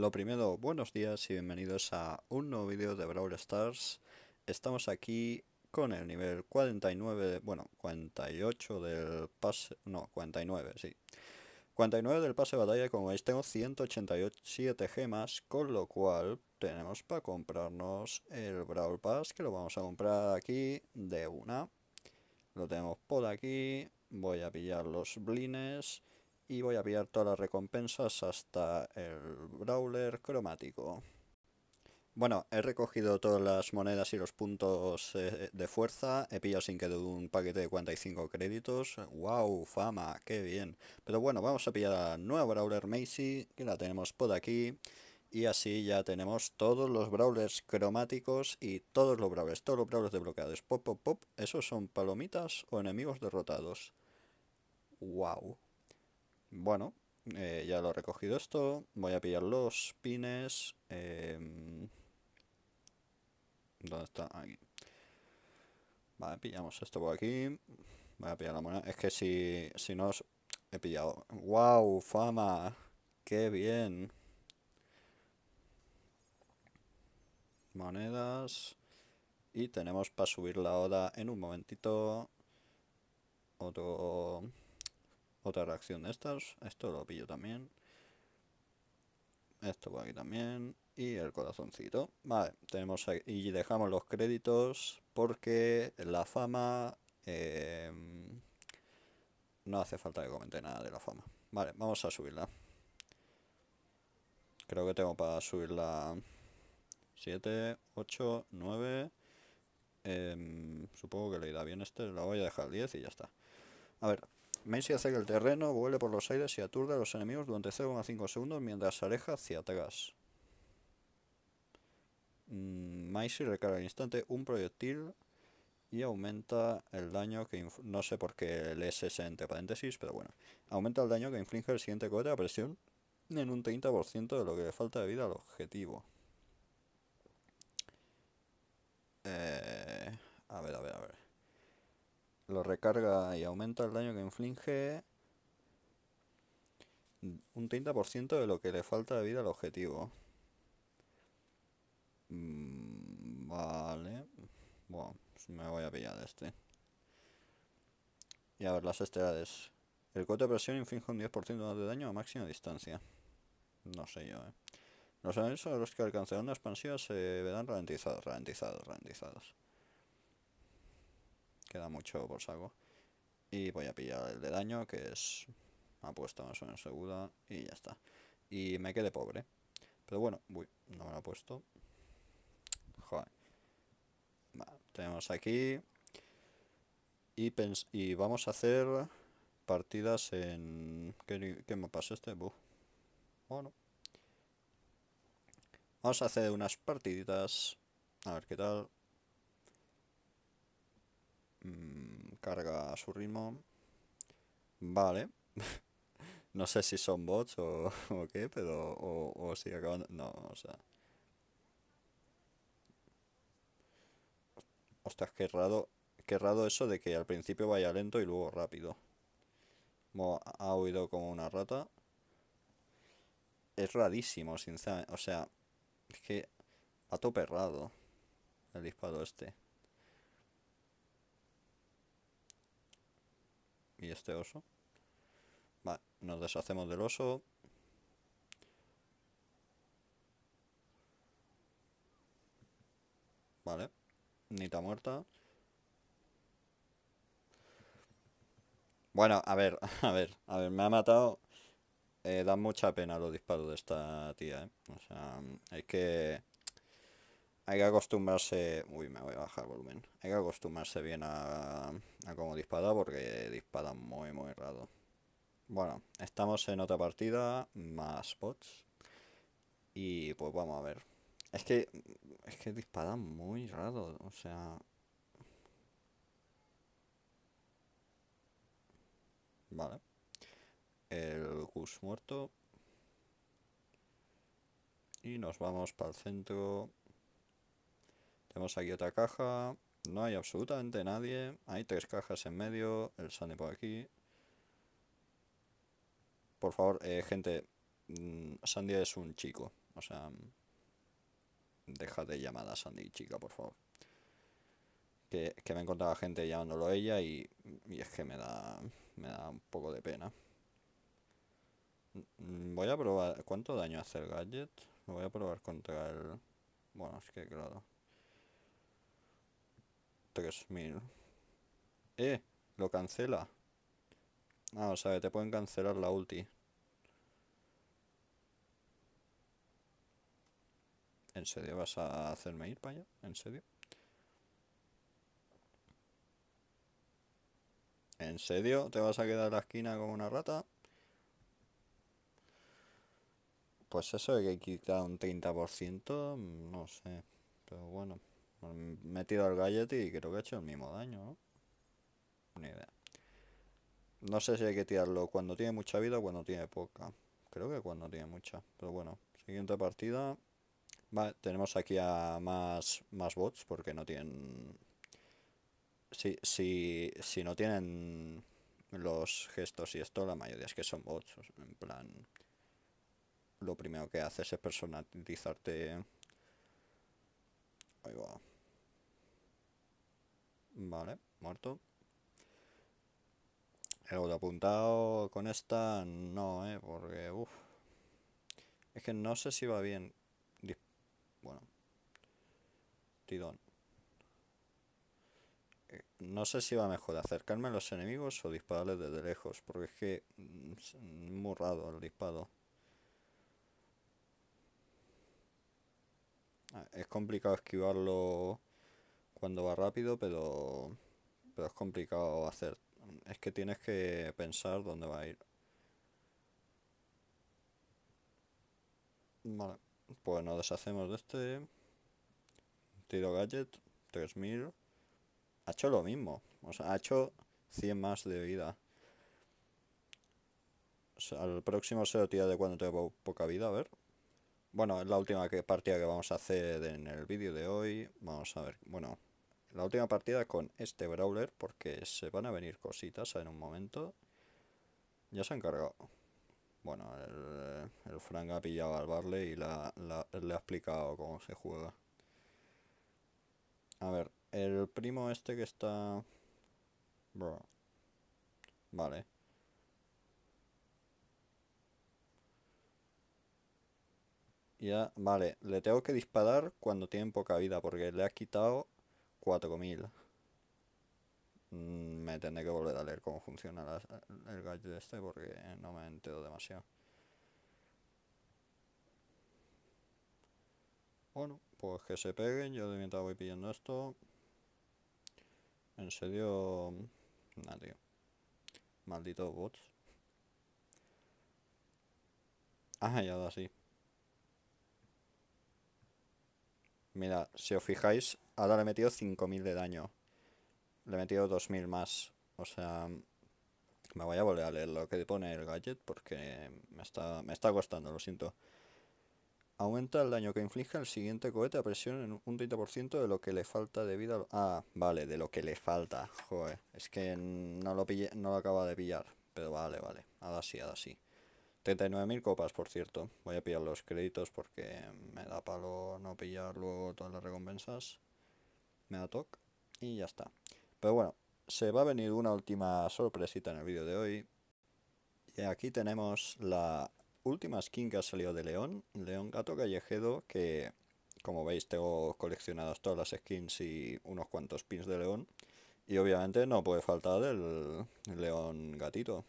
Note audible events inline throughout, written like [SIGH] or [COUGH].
Lo primero, buenos días y bienvenidos a un nuevo vídeo de Brawl Stars. Estamos aquí con el nivel 49, bueno, 48 del pase, no, 49, sí. 49 del pase de batalla, como veis tengo 187 gemas, con lo cual tenemos para comprarnos el Brawl Pass, que lo vamos a comprar aquí de una. Lo tenemos por aquí, voy a pillar los blines y voy a pillar todas las recompensas hasta el brawler cromático. Bueno, he recogido todas las monedas y los puntos eh, de fuerza, he pillado sin de un paquete de 45 créditos, wow, fama, qué bien. Pero bueno, vamos a pillar a la nueva Brawler Macy, que la tenemos por aquí, y así ya tenemos todos los Brawlers cromáticos y todos los Brawlers, todos los Brawlers desbloqueados. Pop, pop, pop, ¿esos son palomitas o enemigos derrotados? Wow. Bueno, eh, ya lo he recogido esto. Voy a pillar los pines. Em, ¿Dónde está? Aquí. Vale, pillamos esto por aquí. Voy a pillar la moneda. Es que si, si no os he pillado. ¡Wow! ¡Fama! ¡Qué bien! Monedas. Y tenemos para subir la oda en un momentito. Otro otra reacción de estas. Esto lo pillo también. Esto por aquí también. Y el corazoncito. Vale, tenemos aquí, y dejamos los créditos porque la fama... Eh, no hace falta que comente nada de la fama. Vale, vamos a subirla. Creo que tengo para subirla 7, 8, 9. supongo que le irá bien este. La voy a dejar 10 y ya está. A ver, Messi acerca el terreno, vuele por los aires y aturde a los enemigos durante 0,5 segundos mientras se aleja hacia atrás. Mm, Messi recarga al instante un proyectil y aumenta el daño que no sé por qué el entre paréntesis, pero bueno, aumenta el daño que inflige el siguiente cohete a presión en un 30% de lo que le falta de vida al objetivo. lo recarga y aumenta el daño que inflige un 30% de lo que le falta de vida al objetivo. Mm, vale. Bueno, me voy a pillar de este. Y a ver, las estrellas El cote de presión inflige un 10% de daño a máxima distancia. No sé yo, eh. Los anillos a los que alcanzarán la expansiva, se verán ralentizados, ralentizados, ralentizados queda mucho por saco. Y voy a pillar el de daño, que es apuesta más o menos segura, y ya está. Y me quedé pobre. Pero bueno, no me lo ha puesto. Joder. tenemos aquí. Y, y vamos a hacer partidas en... que qué me pasa este? Bueno. Vamos a hacer unas partiditas. A ver qué tal. carga a su ritmo. Vale. [LAUGHS] no sé si son bots o, [LAUGHS] qué, pero... O, si acaban... No, o sea... Ostras, qué raro, qué raro eso de que al principio vaya lento y luego rápido. Como ha huido como una rata. Es rarísimo, sinceramente. O sea, es que ha toperrado el disparo este. y este oso. Vale, nos deshacemos del oso. Vale, Nita muerta. Bueno, a ver, [LAUGHS] a ver, a ver, me ha matado. Eh, da mucha pena los disparos de esta tía, ¿eh? O sea, es que hay que acostumbrarse. Uy, me voy a bajar volumen. Hay que acostumbrarse bien a, a cómo dispara porque disparan muy, muy raro. Bueno, estamos en otra partida, más bots. Y pues vamos a ver. Es que, es que disparan muy raro, o sea. Vale. El Gus muerto. Y nos vamos para el centro. Tenemos aquí otra caja. No hay absolutamente nadie. Hay tres cajas en medio. El Sandy por aquí. Por favor, eh, gente. Mm, Sandy es un chico. O sea. Deja de llamar a Sandy chica, por favor. Que, que me encontraba gente llamándolo ella y, y es que me da, me da un poco de pena. Mm, voy a probar. ¿Cuánto daño hace el gadget? Lo voy a probar contra el. Bueno, es que claro es 3000. Eh, lo cancela. Ah, o sea, te pueden cancelar la ulti. ¿En serio vas a hacerme ir para allá? ¿En serio? ¿En serio te vas a quedar en la esquina como una rata? Pues eso hay que quitar un 30%, no sé. Pero bueno. Me he tirado el gadget y creo que he hecho el mismo daño, ¿no? Ni idea. No sé si hay que tirarlo cuando tiene mucha vida o cuando tiene poca. Creo que cuando tiene mucha. Pero bueno, siguiente partida. Vale, tenemos aquí a más, más bots porque no tienen... Si, si, si no tienen los gestos y esto, la mayoría es que son bots. En plan, lo primero que haces es personalizarte Vale, muerto. El autoapuntado con esta no, ¿eh? Porque, Es que no sé si va bien. Bueno. Tidón. Eh, no sé si va mejor acercarme a los enemigos o dispararles desde lejos, porque es que mm, es muy raro el disparo. Ah, es complicado esquivarlo cuando va rápido, pero, pero es complicado hacer. Es que tienes que pensar dónde va a ir. Vale, pues nos deshacemos de este. Tiro gadget, 3000. Ha hecho lo mismo. O sea, ha hecho 100 más de vida. al próximo se lo tira de cuando tengo poca vida, a ver. Bueno, es la última partida que vamos a hacer en el vídeo de hoy. Vamos a ver, bueno, la última partida con este Brawler, porque se van a venir cositas en un momento. Ya se han cargado. Bueno, el, el Frank ha pillado al Barley y le ha explicado cómo se juega. A ver, el primo este que está... Bro. Vale. Ya, vale, le tengo que disparar cuando tiene poca vida porque le ha quitado 4000. Mm, me tendré que volver a leer cómo funciona el gadget este porque no me entero demasiado. Bueno, pues que se peguen, yo de mientras voy pillando esto. En serio... nadie tío. Malditos bots. Ah, ya ahora sí. Mira, si os fijáis, ahora le he metido 5.000 de daño. Le he metido 2.000 más. O sea, me voy a volver a leer lo que pone el gadget porque me está, me está costando, lo siento. Aumenta el daño que inflige el siguiente cohete a presión en un 30% de lo que le falta de vida. Ah, vale, de lo que le falta. Joder, es que no lo, no lo acaba de pillar. Pero vale, vale. Ahora sí, ahora sí. 39.000 copas, por cierto. Voy a pillar los créditos porque me da palo no pillar luego todas las recompensas. Me da toque. y ya está. Pero bueno, se va a venir una última sorpresita en el vídeo de hoy. Y aquí tenemos la última skin que ha salido de León, León Gato Callejero, que como veis tengo coleccionadas todas las skins y unos cuantos pins de León. Y obviamente no puede faltar el León Gatito,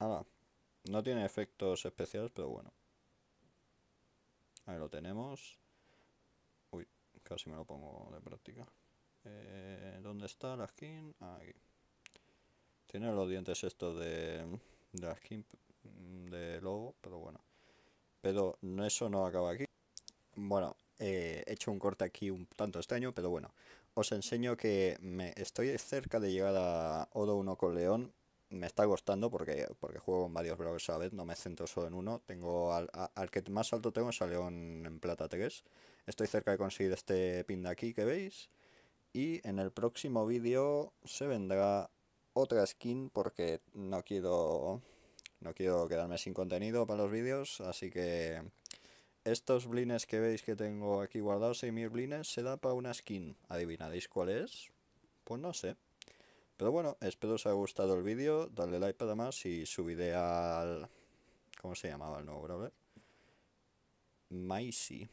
Ah, no tiene efectos especiales, pero bueno. Ahí lo tenemos. Uy, casi me lo pongo de práctica. Eh, ¿Dónde está la skin? Ah, aquí. Tiene los dientes estos de, la skin de lobo, pero bueno. Pero eso no acaba aquí. Bueno, eh, he hecho un corte aquí un tanto extraño, pero bueno. Os enseño que me estoy cerca de llegar a odo 1 con León, me está gustando porque, porque juego en varios bravos a la vez, no me centro solo en uno. Tengo al, que más alto tengo es a León en plata 3. Estoy cerca de conseguir este pin de aquí que veis. Y en el próximo vídeo se vendrá otra skin porque no quiero, no quiero quedarme sin contenido para los vídeos. Así que estos blines que veis que tengo aquí guardados, 6.000 blines, se da para una skin. ¿Adivinadéis cuál es? Pues no sé. Pero bueno, espero os haya gustado el vídeo, dale like para más y subiré al... ¿Cómo se llamaba el nuevo brawler? Maisy.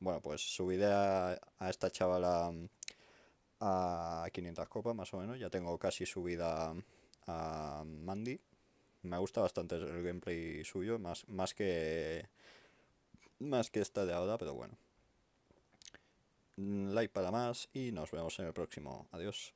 Bueno, pues subiré a, esta chavala a 500 copas más o menos. Ya tengo casi subida a Mandy. Me gusta bastante el gameplay suyo, más, más que más que esta de ahora, pero bueno. Like para más y nos vemos en el próximo. Adiós.